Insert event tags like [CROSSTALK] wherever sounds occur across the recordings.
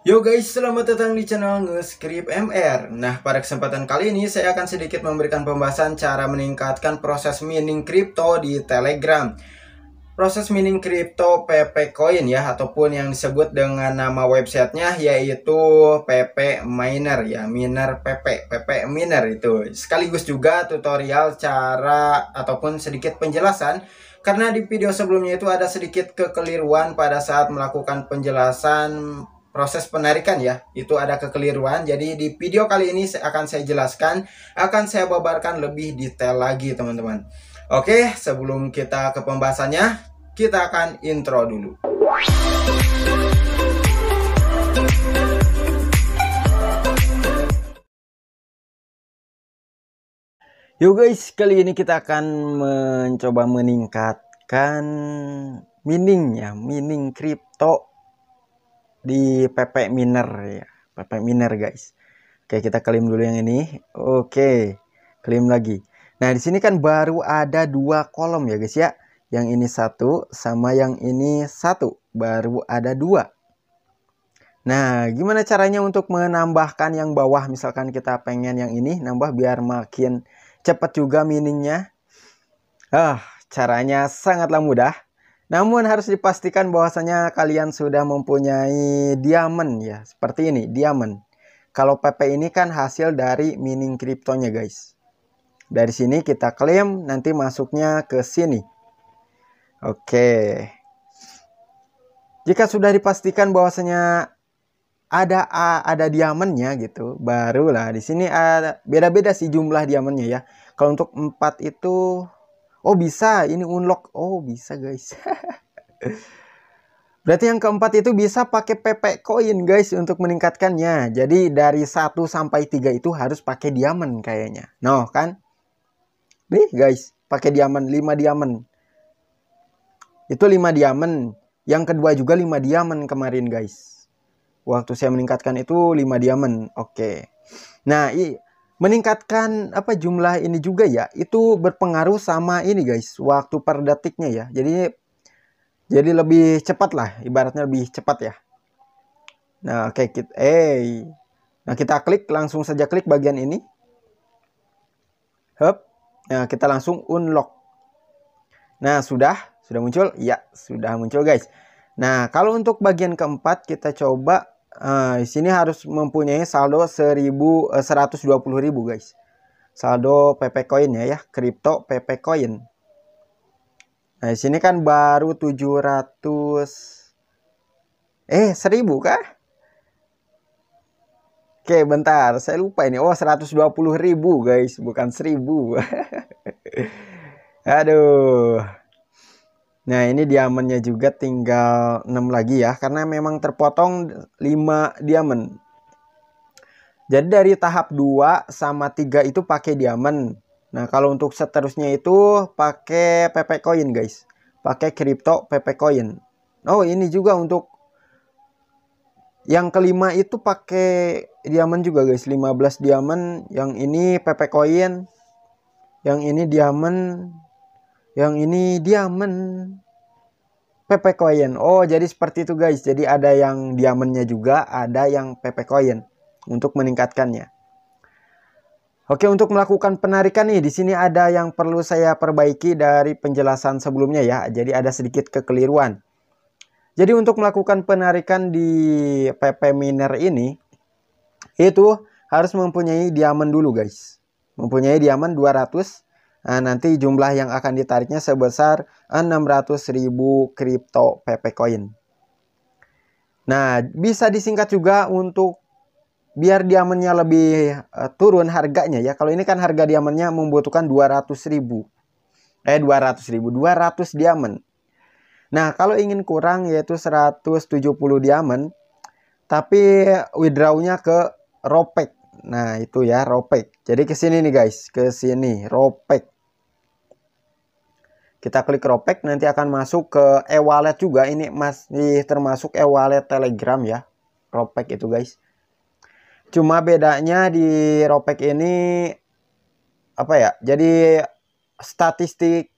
Yo guys, selamat datang di channel ngeskrip MR. Nah, pada kesempatan kali ini saya akan sedikit memberikan pembahasan cara meningkatkan proses mining kripto di Telegram. Proses mining kripto PP Coin ya, ataupun yang disebut dengan nama websitenya yaitu PP Miner ya, Miner PP, PP Miner itu. Sekaligus juga tutorial cara ataupun sedikit penjelasan karena di video sebelumnya itu ada sedikit kekeliruan pada saat melakukan penjelasan proses penarikan ya. Itu ada kekeliruan. Jadi di video kali ini akan saya jelaskan, akan saya babarkan lebih detail lagi teman-teman. Oke, sebelum kita ke pembahasannya, kita akan intro dulu. Yo guys, kali ini kita akan mencoba meningkatkan mining ya, mining kripto di PP Miner ya. PP Miner guys. Oke, kita klaim dulu yang ini. Oke. Klaim lagi. Nah, di sini kan baru ada dua kolom ya guys ya. Yang ini satu sama yang ini satu. Baru ada dua. Nah, gimana caranya untuk menambahkan yang bawah? Misalkan kita pengen yang ini nambah biar makin cepat juga miningnya. Ah, caranya sangatlah mudah namun harus dipastikan bahwasanya kalian sudah mempunyai diamond ya, seperti ini, diamond. Kalau PP ini kan hasil dari mining kriptonya guys. Dari sini kita klaim nanti masuknya ke sini. Oke. Jika sudah dipastikan bahwasanya ada A, ada diamondnya gitu. Barulah di sini ada ah, beda-beda sih jumlah diamondnya ya. Kalau untuk 4 itu Oh bisa, ini unlock. Oh bisa guys. [LAUGHS] Berarti yang keempat itu bisa pakai PP coin guys untuk meningkatkannya. Jadi dari 1 sampai 3 itu harus pakai diamond kayaknya. No kan? Nih guys, pakai diamond 5 diamond. Itu 5 diamond. Yang kedua juga 5 diamond kemarin guys. Waktu saya meningkatkan itu 5 diamond. Oke. Okay. Nah, meningkatkan apa jumlah ini juga ya itu berpengaruh sama ini guys waktu per detiknya ya jadi jadi lebih cepat lah ibaratnya lebih cepat ya nah oke okay, kita eh nah kita klik langsung saja klik bagian ini hop nah kita langsung unlock nah sudah sudah muncul ya sudah muncul guys nah kalau untuk bagian keempat kita coba Nah, di sini harus mempunyai saldo 1120.000 eh, guys. Saldo PP Coin ya ya, kripto PP Coin. Nah, di sini kan baru 700 eh 1000 kah? Oke, bentar. Saya lupa ini. Oh, 120.000 guys, bukan 1000. [LAUGHS] Aduh. Nah ini diamannya juga tinggal 6 lagi ya karena memang terpotong 5 diamond. Jadi dari tahap 2 sama 3 itu pakai diamond. Nah kalau untuk seterusnya itu pakai PP coin guys. Pakai crypto PP coin. Oh ini juga untuk yang kelima itu pakai diamond juga guys. 15 diamond Yang ini PP coin. Yang ini diamond yang ini diamond PP coin. Oh, jadi seperti itu guys. Jadi ada yang diamondnya juga, ada yang PP coin untuk meningkatkannya. Oke, untuk melakukan penarikan nih, di sini ada yang perlu saya perbaiki dari penjelasan sebelumnya ya. Jadi ada sedikit kekeliruan. Jadi untuk melakukan penarikan di PP Miner ini, itu harus mempunyai diamond dulu guys. Mempunyai diamond 200 nah nanti jumlah yang akan ditariknya sebesar 600.000 kripto PP coin. Nah, bisa disingkat juga untuk biar diamannya lebih uh, turun harganya ya. Kalau ini kan harga diamannya membutuhkan 200.000. Eh 200.000, 200 diamond. Nah, kalau ingin kurang yaitu 170 diamond tapi withdrawnya ke Ropek. Nah, itu ya Ropek. Jadi ke sini nih guys, ke sini Ropek kita klik Ropek nanti akan masuk ke e-wallet juga ini masih termasuk e-wallet Telegram ya Ropek itu guys cuma bedanya di Ropek ini apa ya jadi statistik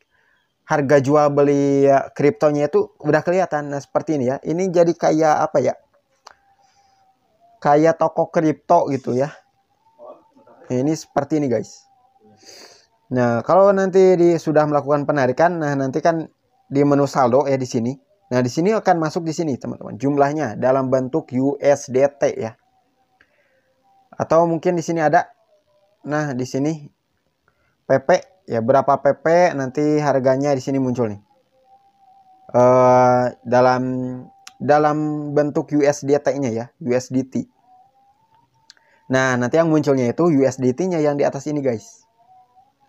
harga jual beli kriptonya itu udah kelihatan nah seperti ini ya ini jadi kayak apa ya kayak toko kripto gitu ya ini seperti ini guys Nah, kalau nanti di, sudah melakukan penarikan, nah nanti kan di menu saldo ya di sini. Nah, di sini akan masuk di sini, teman-teman. Jumlahnya dalam bentuk USDT ya. Atau mungkin di sini ada nah di sini PP ya berapa PP nanti harganya di sini muncul nih. Uh, dalam dalam bentuk USDT-nya ya, USDT. Nah, nanti yang munculnya itu USDT-nya yang di atas ini, guys.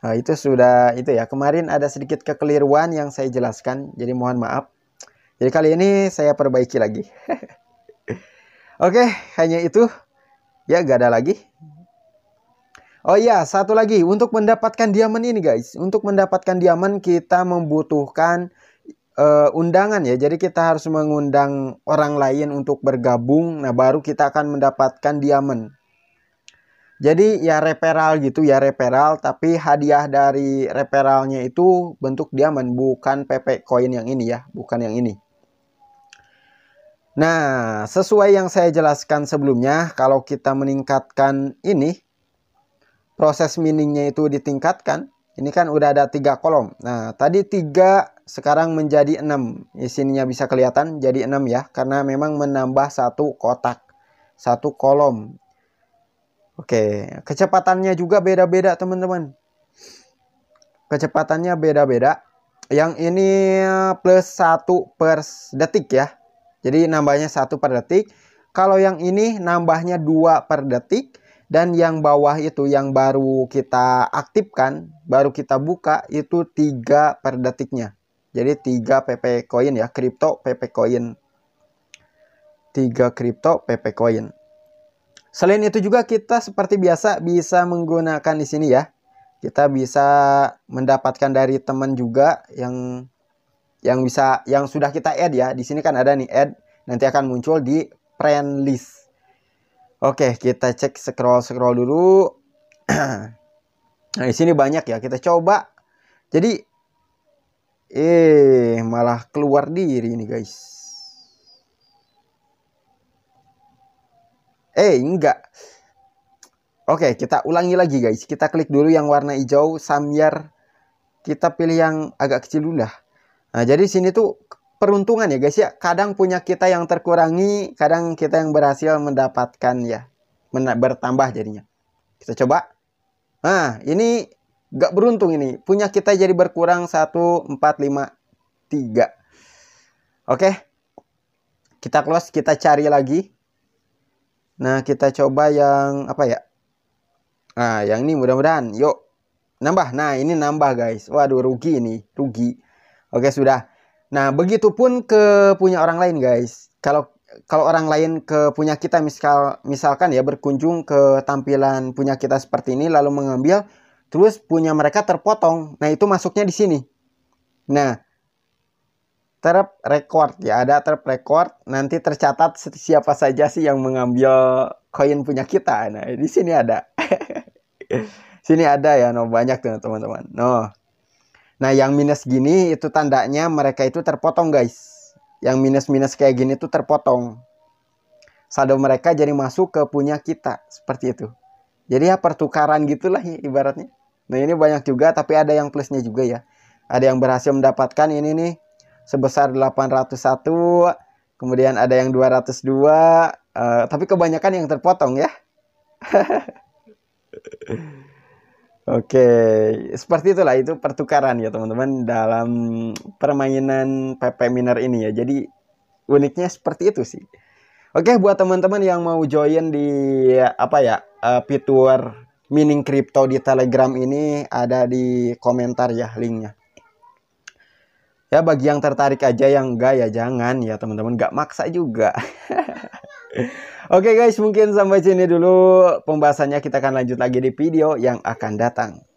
Nah, itu sudah itu ya. Kemarin ada sedikit kekeliruan yang saya jelaskan, jadi mohon maaf. Jadi kali ini saya perbaiki lagi. [LAUGHS] Oke, hanya itu. Ya, gak ada lagi. Oh iya, satu lagi. Untuk mendapatkan diamond ini guys. Untuk mendapatkan diamond kita membutuhkan uh, undangan ya. Jadi kita harus mengundang orang lain untuk bergabung. Nah, baru kita akan mendapatkan diamond. Jadi ya referral gitu ya referral tapi hadiah dari referralnya itu bentuk diamond bukan PP koin yang ini ya, bukan yang ini. Nah, sesuai yang saya jelaskan sebelumnya, kalau kita meningkatkan ini, proses miningnya itu ditingkatkan. Ini kan udah ada tiga kolom. Nah, tadi tiga sekarang menjadi enam. Isinya bisa kelihatan jadi enam ya, karena memang menambah satu kotak, satu kolom. Oke, kecepatannya juga beda-beda teman-teman. Kecepatannya beda-beda. Yang ini eh, plus 1 per detik ya. Jadi nambahnya 1 per detik. Kalau yang ini nambahnya 2 per detik. Dan yang bawah itu yang baru kita aktifkan, baru kita buka itu 3 per detiknya. Jadi 3 PP coin ya, kripto PP coin. 3 kripto PP coin. Selain itu juga kita seperti biasa bisa menggunakan di sini ya. Kita bisa mendapatkan dari teman juga yang yang bisa yang sudah kita add ya. Di sini kan ada nih add nanti akan muncul di friend list. Oke, kita cek scroll-scroll dulu. [CLEARS THROAT] nah, di sini banyak ya. Kita coba. Jadi eh malah keluar diri ini, guys. Eh, enggak. Oke, kita ulangi lagi guys. Kita klik dulu yang warna hijau, samyar. Kita pilih yang agak kecil dulu lah. Nah, jadi sini tuh peruntungan ya guys ya. Kadang punya kita yang terkurangi, kadang kita yang berhasil mendapatkan ya. Men bertambah jadinya. Kita coba. Nah, ini gak beruntung ini. Punya kita jadi berkurang 1, 4, 5, 3. Oke. Kita close, kita cari lagi. Nah, kita coba yang apa ya? Nah, yang ini mudah-mudahan. Yuk. Nambah. Nah, ini nambah, guys. Waduh, rugi ini. Rugi. Oke, sudah. Nah, begitupun ke punya orang lain, guys. Kalau kalau orang lain ke punya kita misal misalkan ya berkunjung ke tampilan punya kita seperti ini lalu mengambil terus punya mereka terpotong. Nah, itu masuknya di sini. Nah, terp record ya ada terp record nanti tercatat siapa saja sih yang mengambil koin punya kita nah di sini ada [LAUGHS] sini ada ya no banyak tuh teman-teman no nah yang minus gini itu tandanya mereka itu terpotong guys yang minus minus kayak gini itu terpotong saldo mereka jadi masuk ke punya kita seperti itu jadi ya pertukaran gitulah ya, ibaratnya nah ini banyak juga tapi ada yang plusnya juga ya ada yang berhasil mendapatkan ini nih sebesar 801, kemudian ada yang 202, uh, eh, tapi kebanyakan yang terpotong ya. [LAUGHS] Oke, okay. seperti itulah itu pertukaran ya teman-teman dalam permainan PP Miner ini ya. Jadi uniknya seperti itu sih. Oke, okay, buat teman-teman yang mau join di apa ya uh, eh, fitur mining crypto di Telegram ini ada di komentar ya linknya ya bagi yang tertarik aja yang enggak ya jangan ya teman-teman enggak maksa juga [LAUGHS] oke okay guys mungkin sampai sini dulu pembahasannya kita akan lanjut lagi di video yang akan datang